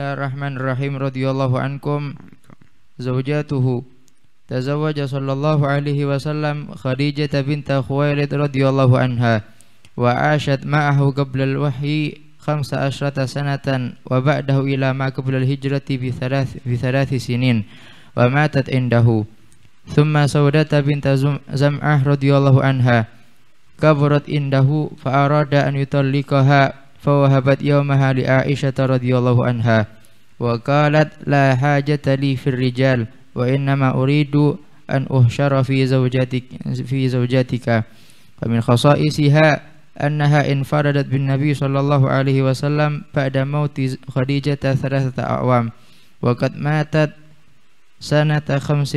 Bismillahirrahmanirrahim radhiyallahu ankum zawjatuhu tazawwaja sallallahu alaihi wasallam Khadijah binta Khuwailid radhiyallahu anha wa ashat ma'ahu qabla al-wahyi 15 sanatan wa ba'dahu ila ma qabla al-hijrati bi thalath bi thalath sinin wa matat indahu thumma Saudata binta Zam'ah radhiyallahu anha kabarat indahu fa arada an yutalliqaha فوهبت يومها لعائشة رضي الله عنها وقالت لا حاجة لي في الرجال وإنما أريد أن أهشر في زوجتك, في زوجتك فمن خصائصها أنها انفردت بالنبي صلى الله عليه وسلم بعد موت خديجة ثلاثة أعوام وقد ماتت سنة خمس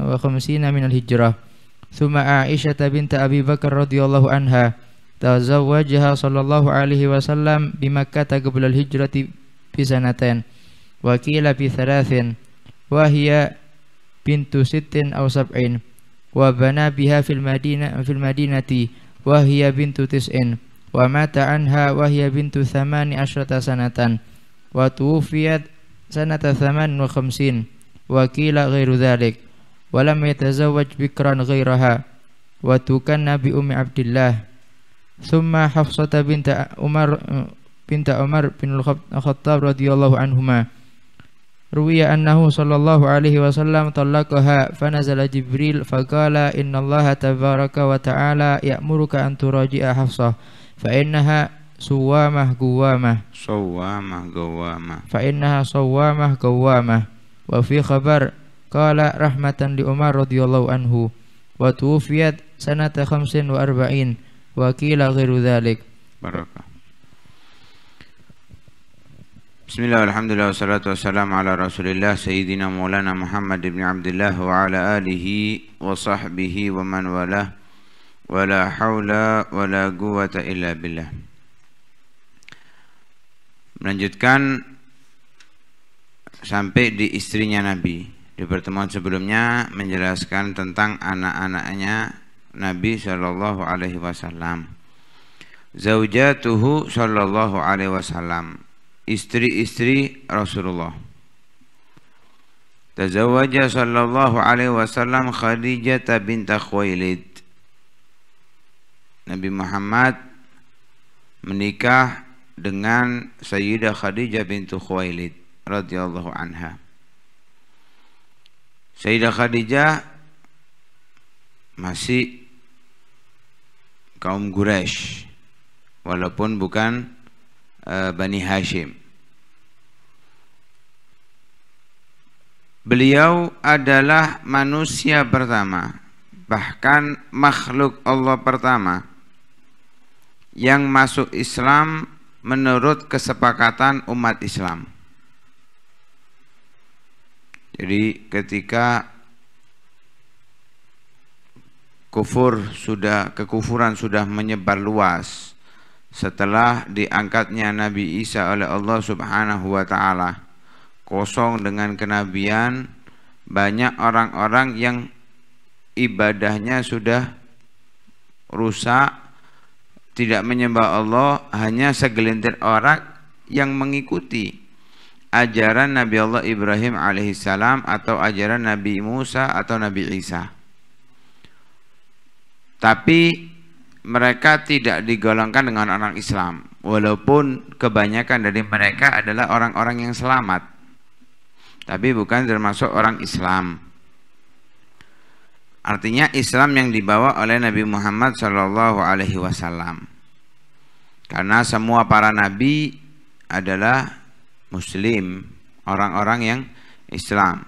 وخمسين من الهجرة ثم عائشة بنت أبي بكر رضي الله عنها تزوجها صلى الله عليه وسلم بمكة قبل الهجرة بسنتين وقيل بثلاث وهي بنت ست أو سبعين وبنى بها في المدينة, في المدينة وهي بنت تسع ومات عنها وهي بنت ثمان عشرة سنة وتوفيت سنة ثمان وخمسين وقيل غير ذلك ولم يتزوج بكرا غيرها وتكن بأم عبد الله ثم حفصة بنت عمر بنت عمر بن الخطاب رضي الله عنهما روي أنه صلى الله عليه وسلم طلقها فنزل جبريل فقال إن الله تبارك وتعالى يأمرك أن تراجع حفصة فإنها سوامة قوامة صوامة قوامة فإنها صوامة قوامة وفي خبر قال رحمة لأمر رضي الله عنه وتوفيت سنة خمس وأربعين wakil qila ghairu dzalik Bismillah, alhamdulillah, wassalatu wassalamu ala rasulillah Sayyidina maulana Muhammad ibn Abdullah Wa ala alihi wa sahbihi wa man walah Wa la hawla wa la quwata illa billah Melanjutkan Sampai di istrinya Nabi Di pertemuan sebelumnya menjelaskan tentang anak-anaknya Nabi Shallallahu Alaihi Wasallam zaujatuhu Shallallahu Alaihi Wasallam istri-istri Rasulullah Tazawaja shallallahu alaihi wasallam Khadijah binta Khuwailid. Nabi Muhammad menikah dengan Sayyidah Khadijah bintu Khuwailid radhiyallahu anha. Sayyidah Khadijah masih kaum Quraisy walaupun bukan e, Bani Hashim. Beliau adalah manusia pertama, bahkan makhluk Allah pertama yang masuk Islam menurut kesepakatan umat Islam. Jadi ketika kufur sudah kekufuran sudah menyebar luas setelah diangkatnya Nabi Isa oleh Allah Subhanahu wa taala kosong dengan kenabian banyak orang-orang yang ibadahnya sudah rusak tidak menyembah Allah hanya segelintir orang yang mengikuti ajaran Nabi Allah Ibrahim alaihissalam atau ajaran Nabi Musa atau Nabi Isa tapi mereka tidak digolongkan dengan orang Islam walaupun kebanyakan dari mereka adalah orang-orang yang selamat tapi bukan termasuk orang Islam artinya Islam yang dibawa oleh Nabi Muhammad Shallallahu Alaihi Wasallam karena semua para nabi adalah Muslim orang-orang yang Islam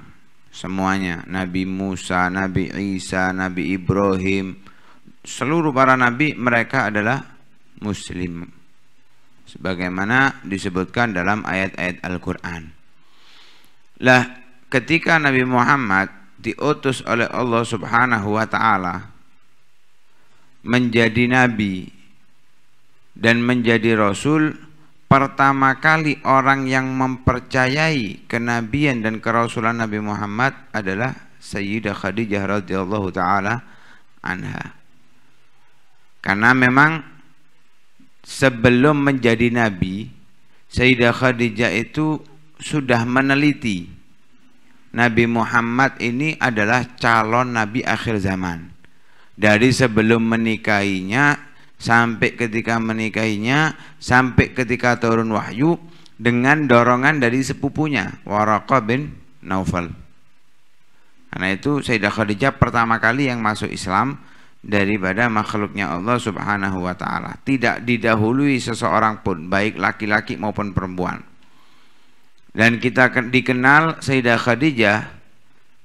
semuanya Nabi Musa, Nabi Isa, Nabi Ibrahim, seluruh para nabi mereka adalah muslim sebagaimana disebutkan dalam ayat-ayat Al-Qur'an. Lah ketika Nabi Muhammad diutus oleh Allah Subhanahu wa taala menjadi nabi dan menjadi rasul pertama kali orang yang mempercayai kenabian dan kerasulan Nabi Muhammad adalah Sayyidah Khadijah radhiyallahu taala anha. Karena memang sebelum menjadi nabi, Sayyidah Khadijah itu sudah meneliti Nabi Muhammad ini adalah calon nabi akhir zaman. Dari sebelum menikahinya sampai ketika menikahinya sampai ketika turun wahyu dengan dorongan dari sepupunya Waraka bin Naufal. Karena itu Sayyidah Khadijah pertama kali yang masuk Islam daripada makhluknya Allah Subhanahu wa taala. Tidak didahului seseorang pun, baik laki-laki maupun perempuan. Dan kita dikenal Sayyidah Khadijah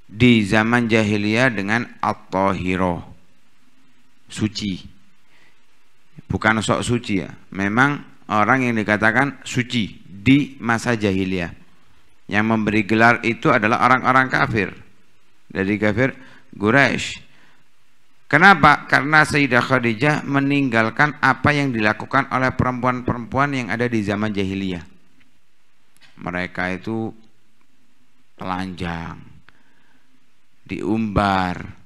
di zaman jahiliyah dengan At-Tahiro. Suci. Bukan sok suci ya. Memang orang yang dikatakan suci di masa jahiliyah. Yang memberi gelar itu adalah orang-orang kafir. Dari kafir Quraisy Kenapa? Karena Sayyidah Khadijah meninggalkan apa yang dilakukan oleh perempuan-perempuan yang ada di zaman jahiliyah. Mereka itu telanjang, diumbar,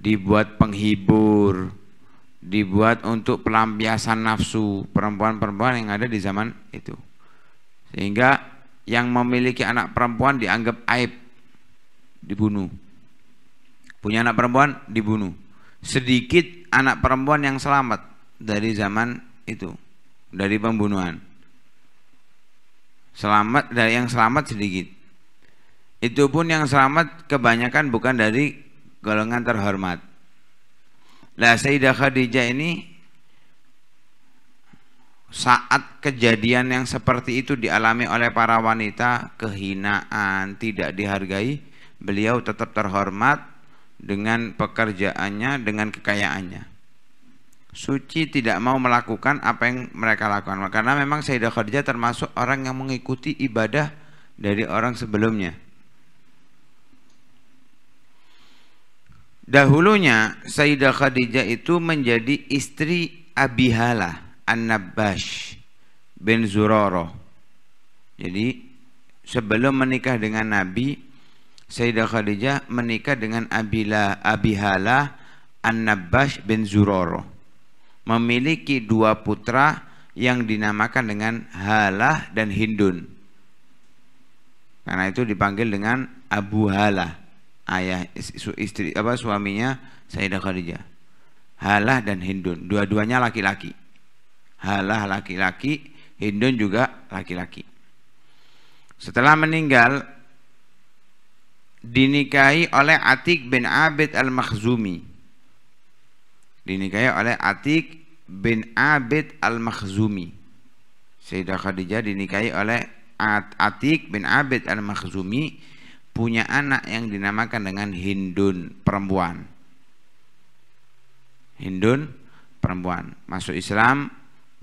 dibuat penghibur, dibuat untuk pelampiasan nafsu perempuan-perempuan yang ada di zaman itu. Sehingga yang memiliki anak perempuan dianggap aib, dibunuh. Punya anak perempuan dibunuh sedikit anak perempuan yang selamat dari zaman itu, dari pembunuhan. Selamat dari yang selamat sedikit. Itu pun yang selamat kebanyakan bukan dari golongan terhormat. Lah Sayyidah Khadijah ini saat kejadian yang seperti itu dialami oleh para wanita, kehinaan, tidak dihargai, beliau tetap terhormat, dengan pekerjaannya, dengan kekayaannya. Suci tidak mau melakukan apa yang mereka lakukan. Karena memang Sayyidah Khadijah termasuk orang yang mengikuti ibadah dari orang sebelumnya. Dahulunya Sayyidah Khadijah itu menjadi istri Abihala An-Nabbash bin Zuroro. Jadi sebelum menikah dengan Nabi Sayyidah Khadijah menikah dengan Abila Abihala An-Nabbash bin Zuroro memiliki dua putra yang dinamakan dengan Halah dan Hindun karena itu dipanggil dengan Abu Halah ayah istri apa suaminya Sayyidah Khadijah Halah dan Hindun dua-duanya laki-laki Halah laki-laki Hindun juga laki-laki setelah meninggal dinikahi oleh Atik bin Abid al-Makhzumi dinikahi oleh Atik bin Abid al-Makhzumi Sayyidah Khadijah dinikahi oleh Atik bin Abid al-Makhzumi punya anak yang dinamakan dengan Hindun perempuan Hindun perempuan masuk Islam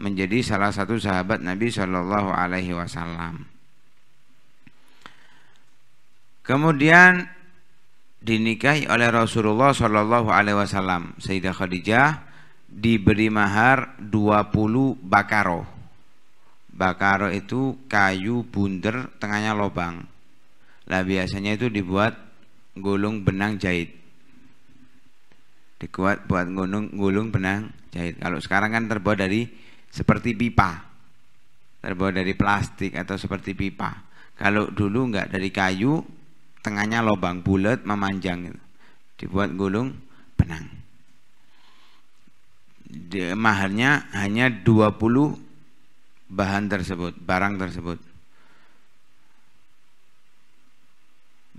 menjadi salah satu sahabat Nabi Shallallahu Alaihi Wasallam Kemudian dinikahi oleh Rasulullah Shallallahu Alaihi Wasallam. Sayyidah Khadijah diberi mahar 20 bakaro. Bakaro itu kayu bunder tengahnya lobang. Lah biasanya itu dibuat gulung benang jahit. Dikuat buat gulung gulung benang jahit. Kalau sekarang kan terbuat dari seperti pipa. Terbuat dari plastik atau seperti pipa. Kalau dulu enggak dari kayu, tengahnya lobang bulat memanjang dibuat gulung benang De, maharnya hanya 20 bahan tersebut barang tersebut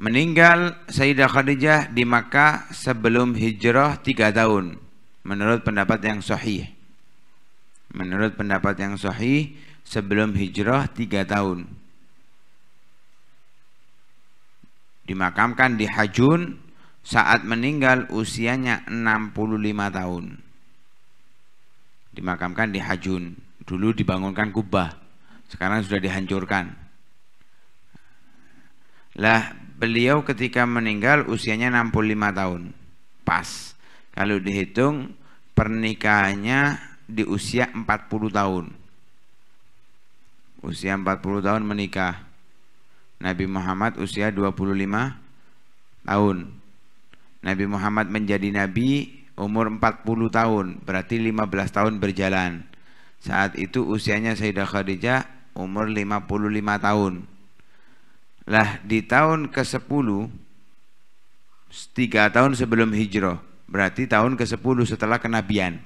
meninggal Sayyidah Khadijah di Makkah sebelum hijrah 3 tahun menurut pendapat yang sahih menurut pendapat yang sahih sebelum hijrah 3 tahun dimakamkan di Hajun saat meninggal usianya 65 tahun. Dimakamkan di Hajun. Dulu dibangunkan kubah, sekarang sudah dihancurkan. Lah, beliau ketika meninggal usianya 65 tahun. Pas. Kalau dihitung pernikahannya di usia 40 tahun. Usia 40 tahun menikah. Nabi Muhammad usia 25 tahun. Nabi Muhammad menjadi nabi umur 40 tahun, berarti 15 tahun berjalan. Saat itu usianya Sayyidah Khadijah umur 55 tahun. Lah di tahun ke-10 3 tahun sebelum hijrah, berarti tahun ke-10 setelah kenabian.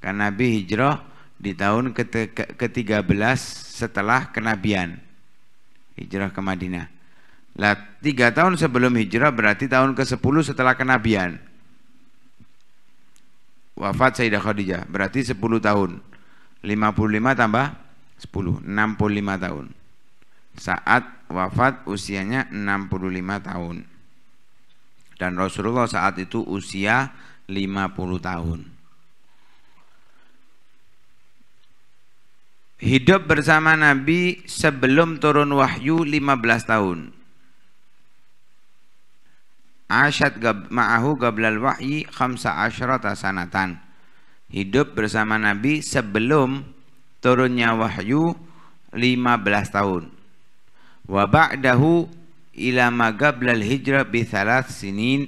Karena Nabi hijrah di tahun ke-13 setelah kenabian hijrah ke Madinah. Lah, tiga tahun sebelum hijrah berarti tahun ke-10 setelah kenabian. Wafat Sayyidah Khadijah, berarti 10 tahun. 55 tambah 10, 65 tahun. Saat wafat usianya 65 tahun. Dan Rasulullah saat itu usia 50 tahun. hidup bersama Nabi sebelum turun wahyu 15 tahun. Asyad ma'ahu gablal wahyi khamsa asyrata sanatan. Hidup bersama Nabi sebelum turunnya wahyu 15 tahun. Wa ba'dahu ila magablal hijrah bi thalath sinin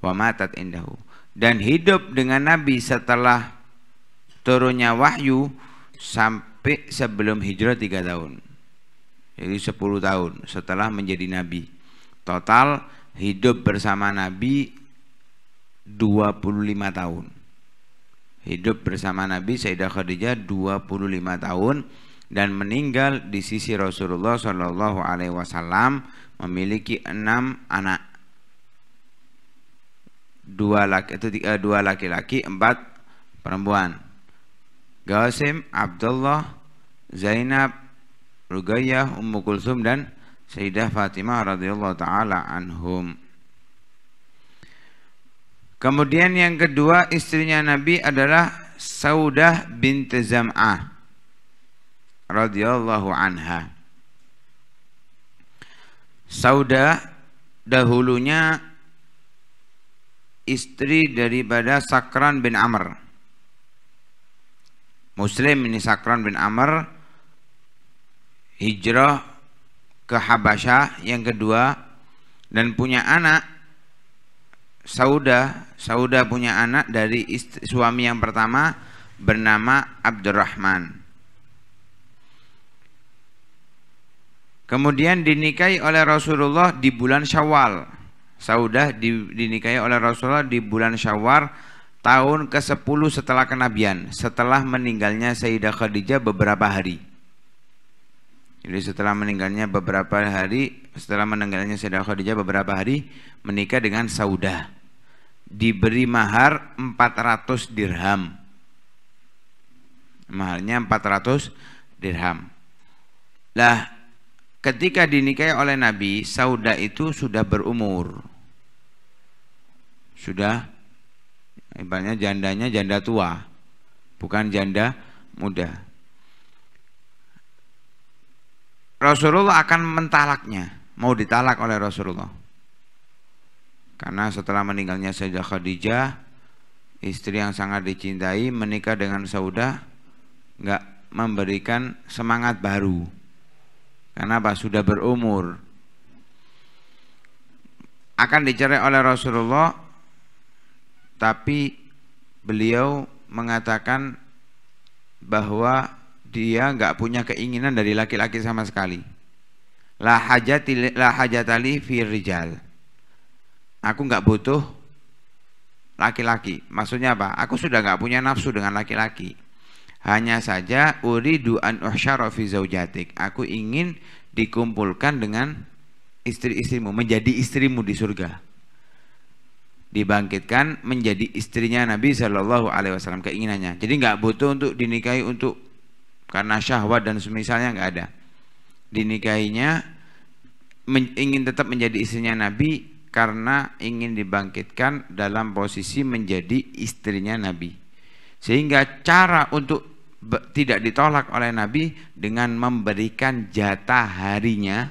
wa matat indahu. Dan hidup dengan Nabi setelah turunnya wahyu sampai tapi sebelum hijrah tiga tahun jadi 10 tahun setelah menjadi nabi total hidup bersama nabi 25 tahun hidup bersama nabi Sayyidah Khadijah 25 tahun dan meninggal di sisi Rasulullah Shallallahu Alaihi Wasallam memiliki enam anak dua eh, laki-laki empat perempuan Gasim, Abdullah, Zainab, Rugayyah, Ummu Kulsum dan Sayyidah Fatimah radhiyallahu taala anhum. Kemudian yang kedua istrinya Nabi adalah Saudah binti Zam'ah radhiyallahu anha. Saudah dahulunya istri daripada Sakran bin Amr Muslim ini Sakran bin Amr hijrah ke Habasyah yang kedua dan punya anak Sauda Sauda punya anak dari istri, suami yang pertama bernama Abdurrahman Kemudian dinikahi oleh Rasulullah di bulan Syawal. Saudah dinikahi oleh Rasulullah di bulan Syawal tahun ke-10 setelah kenabian, setelah meninggalnya Sayyidah Khadijah beberapa hari. Jadi setelah meninggalnya beberapa hari, setelah meninggalnya Sayyidah Khadijah beberapa hari, menikah dengan Saudah. Diberi mahar 400 dirham. Maharnya 400 dirham. Lah, ketika dinikahi oleh Nabi, Saudah itu sudah berumur. Sudah ibaratnya jandanya janda tua bukan janda muda Rasulullah akan mentalaknya mau ditalak oleh Rasulullah karena setelah meninggalnya Sayyidah Khadijah istri yang sangat dicintai menikah dengan Saudah nggak memberikan semangat baru karena apa sudah berumur akan dicerai oleh Rasulullah tapi beliau mengatakan bahwa dia nggak punya keinginan dari laki-laki sama sekali. La hajati la hajatali fi Aku nggak butuh laki-laki. Maksudnya apa? Aku sudah nggak punya nafsu dengan laki-laki. Hanya saja uri an uhsyara fi zaujatik. Aku ingin dikumpulkan dengan istri-istrimu, menjadi istrimu di surga dibangkitkan menjadi istrinya Nabi Shallallahu Alaihi Wasallam keinginannya. Jadi nggak butuh untuk dinikahi untuk karena syahwat dan semisalnya nggak ada. Dinikahinya men, ingin tetap menjadi istrinya Nabi karena ingin dibangkitkan dalam posisi menjadi istrinya Nabi. Sehingga cara untuk tidak ditolak oleh Nabi dengan memberikan jatah harinya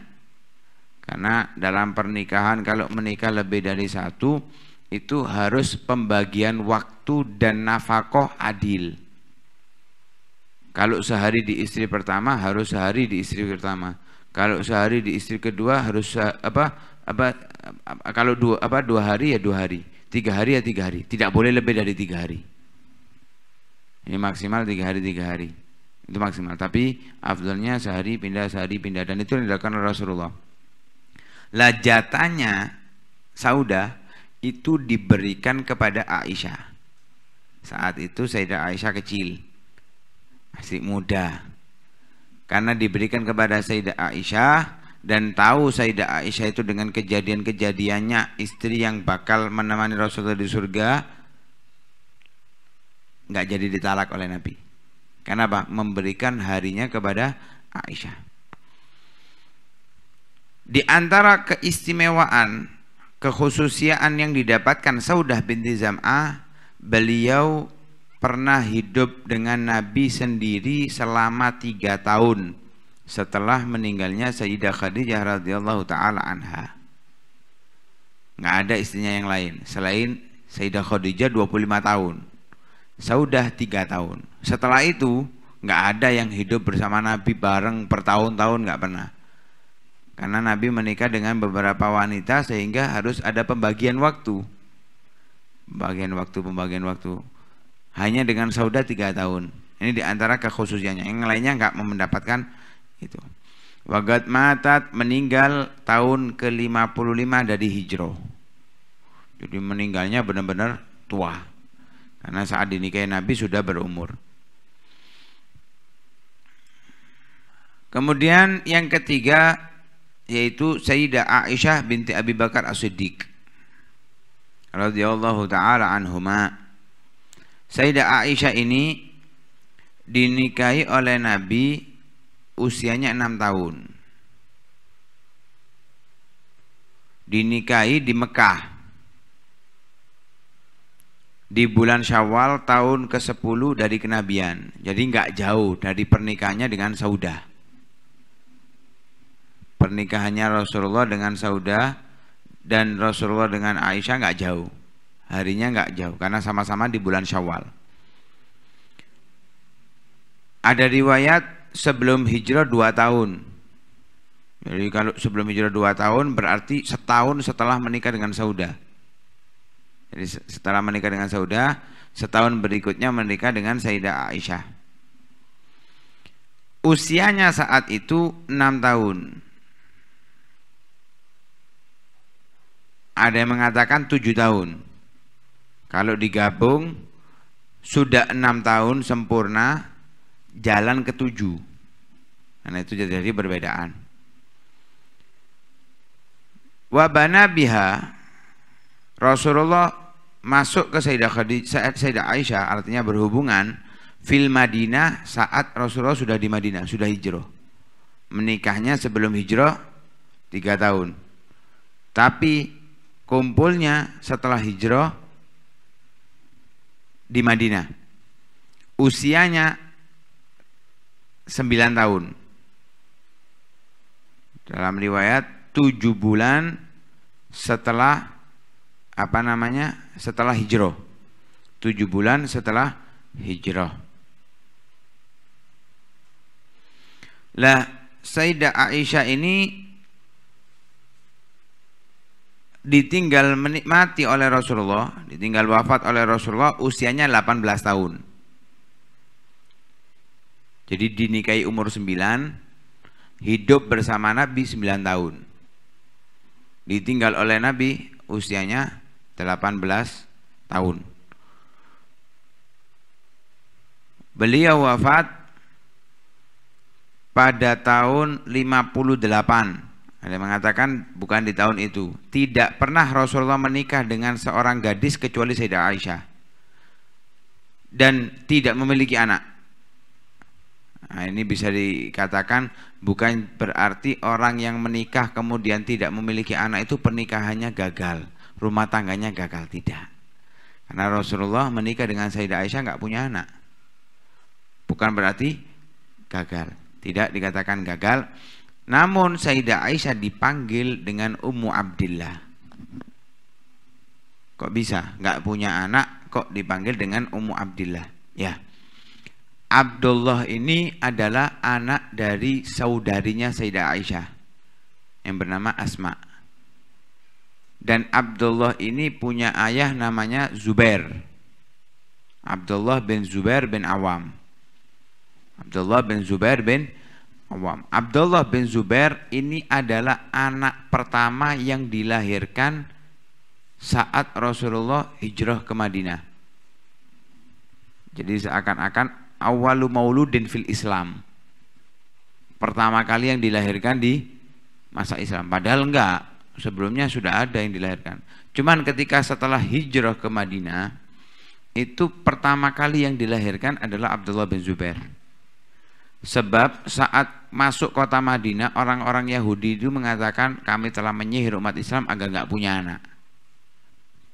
karena dalam pernikahan kalau menikah lebih dari satu itu harus pembagian waktu dan nafkah adil. Kalau sehari di istri pertama harus sehari di istri pertama. Kalau sehari di istri kedua harus apa apa kalau dua apa dua hari ya dua hari, tiga hari ya tiga hari. Tidak boleh lebih dari tiga hari. Ini maksimal tiga hari tiga hari itu maksimal. Tapi afdalnya sehari pindah sehari pindah dan itu dilakukan oleh Rasulullah. Lajatanya Saudah itu diberikan kepada Aisyah. Saat itu Sayyidah Aisyah kecil, masih muda. Karena diberikan kepada Sayyidah Aisyah dan tahu Sayyidah Aisyah itu dengan kejadian-kejadiannya istri yang bakal menemani Rasulullah di surga nggak jadi ditalak oleh Nabi. Karena apa? Memberikan harinya kepada Aisyah. Di antara keistimewaan kekhususiaan yang didapatkan Saudah binti Zam'ah beliau pernah hidup dengan Nabi sendiri selama tiga tahun setelah meninggalnya Sayyidah Khadijah radhiyallahu taala anha. Nggak ada istrinya yang lain selain Sayyidah Khadijah 25 tahun. Saudah tiga tahun. Setelah itu nggak ada yang hidup bersama Nabi bareng per tahun-tahun nggak pernah. Karena Nabi menikah dengan beberapa wanita sehingga harus ada pembagian waktu. Pembagian waktu, pembagian waktu. Hanya dengan Sauda tiga tahun. Ini diantara kekhususannya. Yang lainnya nggak mendapatkan itu. Wagat Matat meninggal tahun ke-55 dari Hijrah. Jadi meninggalnya benar-benar tua. Karena saat dinikahi Nabi sudah berumur. Kemudian yang ketiga yaitu Sayyidah Aisyah binti Abi Bakar As-Siddiq radhiyallahu taala anhuma Sayyidah Aisyah ini dinikahi oleh Nabi usianya enam tahun dinikahi di Mekah di bulan Syawal tahun ke-10 dari kenabian jadi nggak jauh dari pernikahannya dengan Saudah pernikahannya Rasulullah dengan Saudah dan Rasulullah dengan Aisyah nggak jauh harinya nggak jauh karena sama-sama di bulan Syawal ada riwayat sebelum hijrah dua tahun jadi kalau sebelum hijrah dua tahun berarti setahun setelah menikah dengan Saudah jadi setelah menikah dengan Saudah setahun berikutnya menikah dengan Sayyidah Aisyah usianya saat itu enam tahun ada yang mengatakan tujuh tahun kalau digabung sudah enam tahun sempurna jalan ketujuh karena itu jadi perbedaan wabana biha Rasulullah masuk ke Sayyidah, Khadijah, Sayyidah Aisyah artinya berhubungan fil Madinah saat Rasulullah sudah di Madinah sudah hijrah menikahnya sebelum hijrah tiga tahun tapi kumpulnya setelah hijrah di Madinah. Usianya 9 tahun. Dalam riwayat 7 bulan setelah apa namanya? setelah hijrah. 7 bulan setelah hijrah. Lah Sayyidah Aisyah ini ditinggal menikmati oleh Rasulullah, ditinggal wafat oleh Rasulullah usianya 18 tahun. Jadi dinikahi umur 9, hidup bersama Nabi 9 tahun. Ditinggal oleh Nabi usianya 18 tahun. Beliau wafat pada tahun 58 ada mengatakan bukan di tahun itu. Tidak pernah Rasulullah menikah dengan seorang gadis kecuali Sayyidah Aisyah. Dan tidak memiliki anak. Nah, ini bisa dikatakan bukan berarti orang yang menikah kemudian tidak memiliki anak itu pernikahannya gagal. Rumah tangganya gagal, tidak. Karena Rasulullah menikah dengan Sayyidah Aisyah nggak punya anak. Bukan berarti gagal. Tidak dikatakan gagal namun Sayyidah Aisyah dipanggil dengan Ummu Abdillah. Kok bisa? Gak punya anak kok dipanggil dengan Ummu Abdillah. Ya. Abdullah ini adalah anak dari saudarinya Sayyidah Aisyah yang bernama Asma. Dan Abdullah ini punya ayah namanya Zubair. Abdullah bin Zubair bin Awam. Abdullah bin Zubair bin Awam. Abdullah bin Zubair ini adalah anak pertama yang dilahirkan saat Rasulullah hijrah ke Madinah. Jadi seakan-akan awalu mauludin fil Islam. Pertama kali yang dilahirkan di masa Islam. Padahal enggak, sebelumnya sudah ada yang dilahirkan. Cuman ketika setelah hijrah ke Madinah, itu pertama kali yang dilahirkan adalah Abdullah bin Zubair. Sebab saat masuk kota Madinah orang-orang Yahudi itu mengatakan kami telah menyihir umat Islam agar nggak punya anak.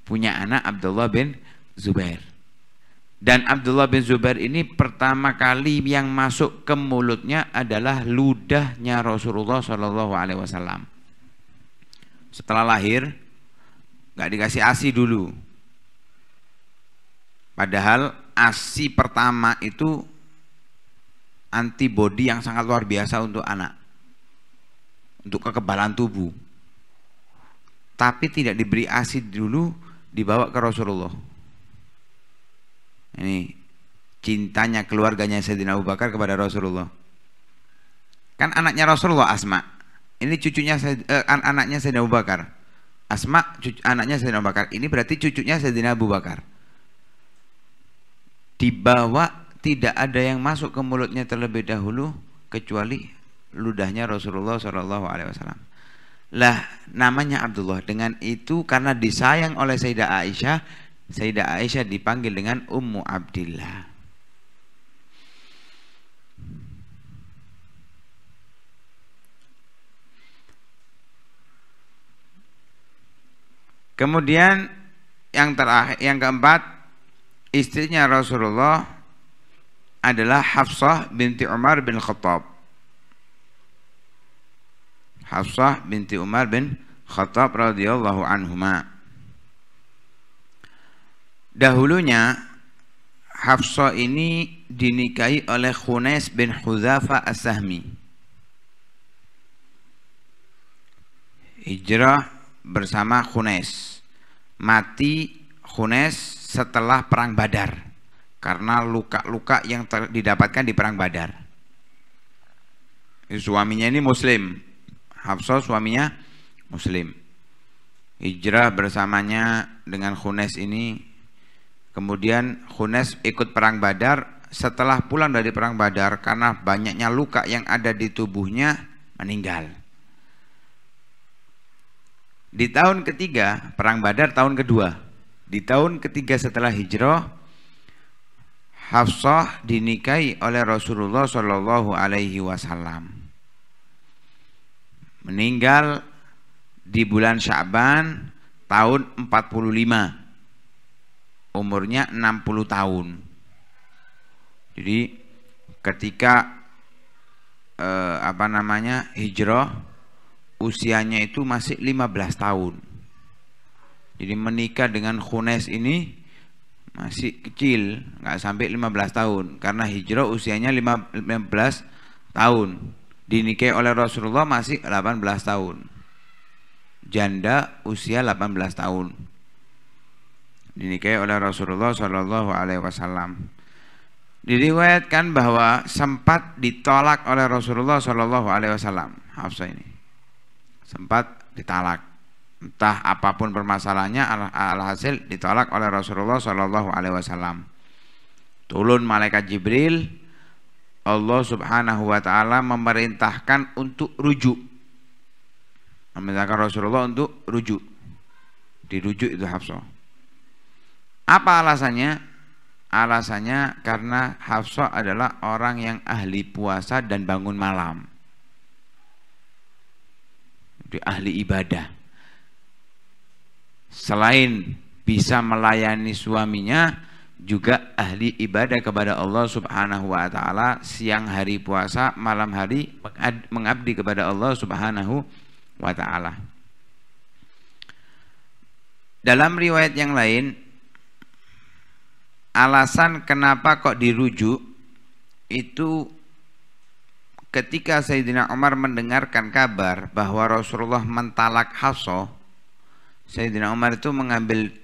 Punya anak Abdullah bin Zubair. Dan Abdullah bin Zubair ini pertama kali yang masuk ke mulutnya adalah ludahnya Rasulullah saw. Setelah lahir nggak dikasih asi dulu. Padahal asi pertama itu antibodi yang sangat luar biasa untuk anak untuk kekebalan tubuh tapi tidak diberi ASI dulu dibawa ke Rasulullah ini cintanya keluarganya Sayyidina Abu Bakar kepada Rasulullah kan anaknya Rasulullah Asma ini cucunya eh, anaknya Sayyidina Abu Bakar Asma cucu, anaknya Sayyidina Abu Bakar ini berarti cucunya Sayyidina Abu Bakar dibawa tidak ada yang masuk ke mulutnya terlebih dahulu kecuali ludahnya Rasulullah Shallallahu Alaihi Wasallam. Lah namanya Abdullah dengan itu karena disayang oleh Sayyidah Aisyah, Sayyidah Aisyah dipanggil dengan Ummu Abdillah. Kemudian yang terakhir yang keempat istrinya Rasulullah adalah Hafsah binti Umar bin Khattab. Hafsah binti Umar bin Khattab radhiyallahu anhuma. Dahulunya Hafsah ini dinikahi oleh Khunais bin Khuzafa As-Sahmi. Hijrah bersama Khunais. Mati Khunais setelah perang Badar karena luka-luka yang didapatkan di perang Badar. Suaminya ini muslim. Hafsah suaminya muslim. Hijrah bersamanya dengan Khunes ini. Kemudian Khunes ikut perang Badar. Setelah pulang dari perang Badar karena banyaknya luka yang ada di tubuhnya meninggal. Di tahun ketiga, perang Badar tahun kedua. Di tahun ketiga setelah hijrah, Hafsah dinikahi oleh Rasulullah Shallallahu Alaihi Wasallam. Meninggal di bulan Syaban tahun 45. Umurnya 60 tahun. Jadi ketika eh, apa namanya hijrah usianya itu masih 15 tahun. Jadi menikah dengan Khunes ini masih kecil nggak sampai 15 tahun karena hijrah usianya 15 tahun dinikahi oleh Rasulullah masih 18 tahun janda usia 18 tahun dinikahi oleh Rasulullah Shallallahu Alaihi Wasallam diriwayatkan bahwa sempat ditolak oleh Rasulullah Shallallahu Alaihi Wasallam Hafsah ini sempat ditalak entah apapun permasalahannya alhasil ditolak oleh Rasulullah Shallallahu Alaihi Wasallam Tulun malaikat Jibril Allah Subhanahu Wa Taala memerintahkan untuk rujuk memerintahkan Rasulullah untuk rujuk dirujuk itu Hafsa. apa alasannya alasannya karena Hafsa adalah orang yang ahli puasa dan bangun malam di ahli ibadah selain bisa melayani suaminya juga ahli ibadah kepada Allah Subhanahu wa taala siang hari puasa malam hari mengabdi kepada Allah Subhanahu wa taala dalam riwayat yang lain alasan kenapa kok dirujuk itu ketika Sayyidina Umar mendengarkan kabar bahwa Rasulullah mentalak Hafsah Sayyidina Umar itu mengambil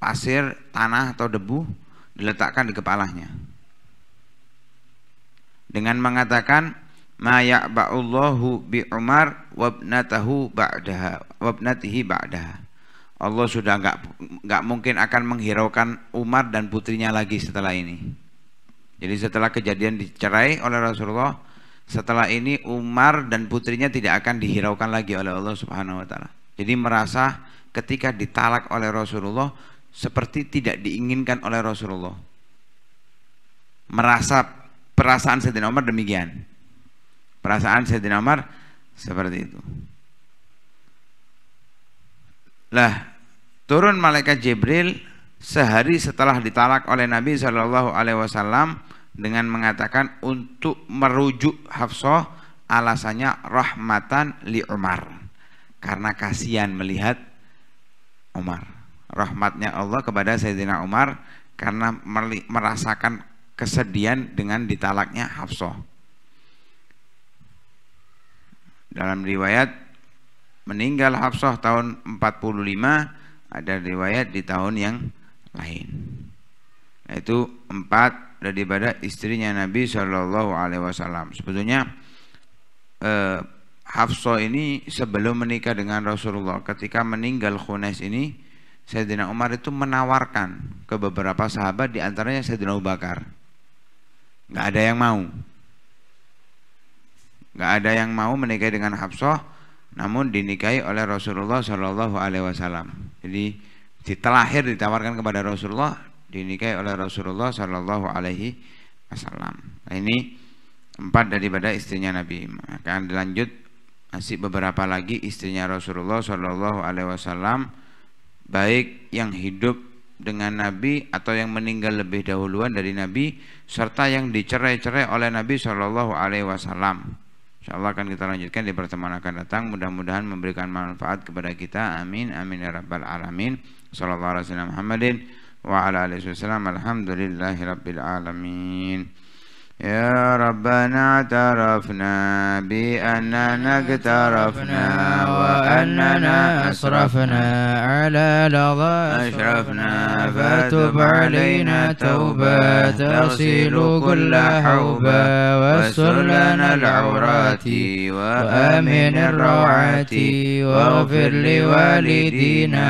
pasir, tanah atau debu diletakkan di kepalanya. Dengan mengatakan ma ya'ba'ullahu bi Umar wabnatahu ba'daha wabnatihi ba'daha. Allah sudah nggak nggak mungkin akan menghiraukan Umar dan putrinya lagi setelah ini. Jadi setelah kejadian dicerai oleh Rasulullah, setelah ini Umar dan putrinya tidak akan dihiraukan lagi oleh Allah Subhanahu wa taala. Jadi merasa ketika ditalak oleh Rasulullah seperti tidak diinginkan oleh Rasulullah. Merasa perasaan Sayyidina Umar demikian. Perasaan Sayyidina Umar seperti itu. Lah, turun malaikat Jibril sehari setelah ditalak oleh Nabi Shallallahu alaihi wasallam dengan mengatakan untuk merujuk Hafsah alasannya rahmatan li Umar. Karena kasihan melihat Umar. Rahmatnya Allah kepada Sayyidina Umar karena merasakan kesedihan dengan ditalaknya Hafsah. Dalam riwayat meninggal Hafsah tahun 45, ada riwayat di tahun yang lain. Itu empat daripada istrinya Nabi saw. Alaihi Sebetulnya eh, Hafsah ini sebelum menikah dengan Rasulullah ketika meninggal Khunais ini Sayyidina Umar itu menawarkan ke beberapa sahabat diantaranya Sayyidina Abu Bakar nggak ada yang mau nggak ada yang mau menikahi dengan Hafsah namun dinikahi oleh Rasulullah Shallallahu Alaihi Wasallam jadi ditelahir ditawarkan kepada Rasulullah dinikahi oleh Rasulullah Shallallahu Alaihi Wasallam nah, ini empat daripada istrinya Nabi akan dilanjut masih beberapa lagi istrinya Rasulullah Shallallahu Alaihi Wasallam baik yang hidup dengan Nabi atau yang meninggal lebih dahuluan dari Nabi serta yang dicerai-cerai oleh Nabi Shallallahu Alaihi Wasallam. Insya Allah akan kita lanjutkan di pertemuan akan datang. Mudah-mudahan memberikan manfaat kepada kita. Amin. Amin ya rabbal alamin. Sallallahu alaihi wasallam Muhammadin wa ala alihi wasallam. Rabbil alamin. يا ربنا اعترفنا بأننا اقترفنا وأننا أسرفنا على لظى أشرفنا فتب علينا توبة تغسل كل حوبة واستر لنا العورات وآمن الروعات واغفر لوالدينا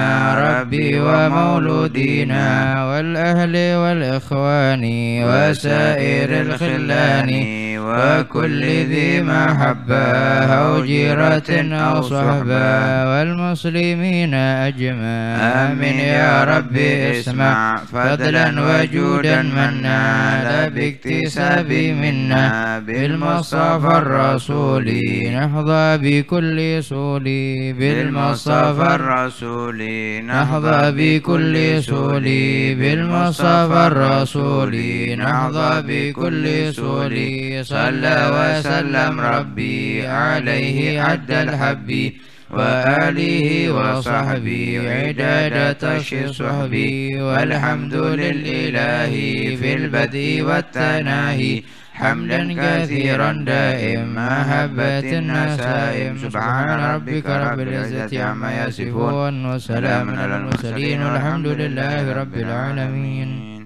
ربي ومولودينا والأهل والإخوان وسائر الخلق الخذلان وكل ذي محبة أو جيرة أو صحبة والمسلمين أجمع آمين يا ربي اسمع فضلا وجودا منا لا باكتساب منا بالمصطفى الرسول نحظى بكل سولي بالمصطفى الرسول نحظى بكل سولي بالمصطفى الرسول نحظى بكل سولي صلى وسلم ربي عليه عد الحب وآله وصحبي عدادة تش صحبي والحمد للإله في البدء والتناهي حمدا كثيرا دائم محبة النسائم سبحان ربك رب العزة عما يصفون وسلام على المرسلين والحمد لله رب العالمين